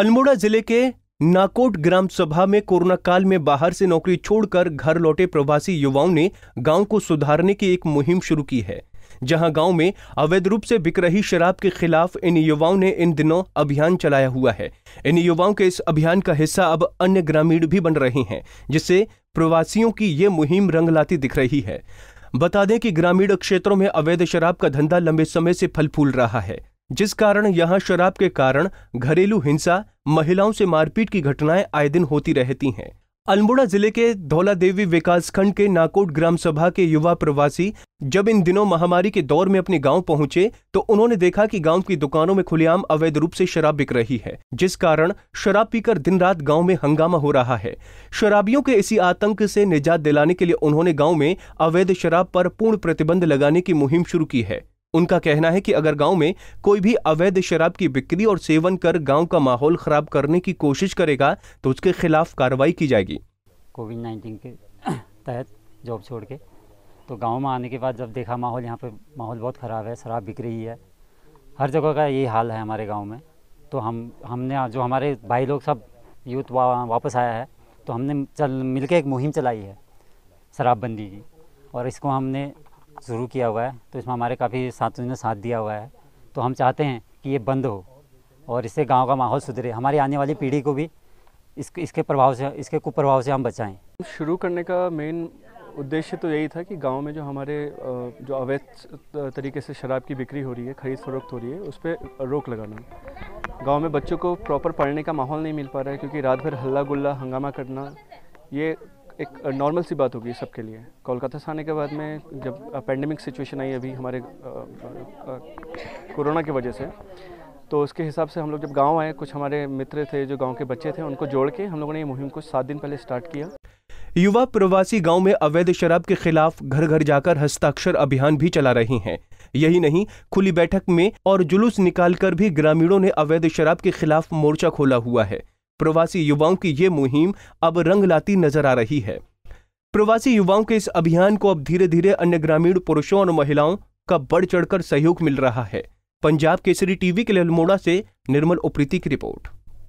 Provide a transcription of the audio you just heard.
अल्मोड़ा जिले के नाकोट ग्राम सभा में कोरोना काल में बाहर से नौकरी छोड़कर घर लौटे प्रवासी युवाओं ने गांव को सुधारने की एक मुहिम शुरू की है जहां गांव में अवैध रूप से बिक रही शराब के खिलाफ इन युवाओं ने इन दिनों अभियान चलाया हुआ है इन युवाओं के इस अभियान का हिस्सा अब अन्य ग्रामीण भी बन रहे हैं जिससे प्रवासियों की ये मुहिम रंग लाती दिख रही है बता दें कि ग्रामीण क्षेत्रों में अवैध शराब का धंधा लंबे समय से फल फूल रहा है जिस कारण यहां शराब के कारण घरेलू हिंसा महिलाओं से मारपीट की घटनाएं आए दिन होती रहती हैं अल्मोड़ा जिले के धौला विकास विकासखंड के नाकोट ग्राम सभा के युवा प्रवासी जब इन दिनों महामारी के दौर में अपने गांव पहुंचे तो उन्होंने देखा कि गांव की दुकानों में खुलेआम अवैध रूप से शराब बिक रही है जिस कारण शराब पीकर दिन रात गांव में हंगामा हो रहा है शराबियों के इसी आतंक से निजात दिलाने के लिए उन्होंने गाँव में अवैध शराब पर पूर्ण प्रतिबंध लगाने की मुहिम शुरू की है उनका कहना है कि अगर गांव में कोई भी अवैध शराब की बिक्री और सेवन कर गांव का माहौल खराब करने की कोशिश करेगा तो उसके खिलाफ कार्रवाई की जाएगी कोविड नाइन्टीन के तहत जॉब छोड़ के तो गांव में आने के बाद जब देखा माहौल यहाँ पे माहौल बहुत ख़राब है शराब बिक रही है हर जगह का यही हाल है हमारे गाँव में तो हम हमने जो हमारे भाई लोग सब यूथ वा, वापस आया है तो हमने चल मिल एक मुहिम चलाई है शराबबंदी की और इसको हमने प्रोजेक्ट शुरू किया हुआ है तो इसमें हमारे काफ़ी साथियों ने साथ दिया हुआ है तो हम चाहते हैं कि ये बंद हो और इससे गाँव का माहौल सुधरे हमारी आने वाली पीढ़ी को भी इसके इसके प्रभाव से इसके कुप्रभाव से हम बचाएं शुरू करने का मेन उद्देश्य तो यही था कि गांव में जो हमारे जो अवैध तरीके से शराब की बिक्री हो रही है खरीद फरोख्त हो रही है उस पर रोक लगाना गाँव में बच्चों को प्रॉपर पढ़ने का माहौल नहीं मिल पा रहा है क्योंकि रात भर हल्ला गुल्ला हंगामा करना ये एक नॉर्मल सी बात होगी सबके लिए कोलकाता से आने के बाद में जब पेंडेमिक सिचुएशन आई अभी हमारे कोरोना की वजह से तो उसके हिसाब से हम लोग जब गांव आए कुछ हमारे मित्र थे जो गांव के बच्चे थे उनको जोड़ के हम लोगों ने ये मुहिम को सात दिन पहले स्टार्ट किया युवा प्रवासी गांव में अवैध शराब के खिलाफ घर घर जाकर हस्ताक्षर अभियान भी चला रहे हैं यही नहीं खुली बैठक में और जुलूस निकालकर भी ग्रामीणों ने अवैध शराब के खिलाफ मोर्चा खोला हुआ है प्रवासी युवाओं की ये मुहिम अब रंग लाती नजर आ रही है प्रवासी युवाओं के इस अभियान को अब धीरे धीरे अन्य ग्रामीण पुरुषों और महिलाओं का बढ़ चढ़कर सहयोग मिल रहा है पंजाब केसरी टीवी के लिए अल्मोड़ा से निर्मल उप्रीति की रिपोर्ट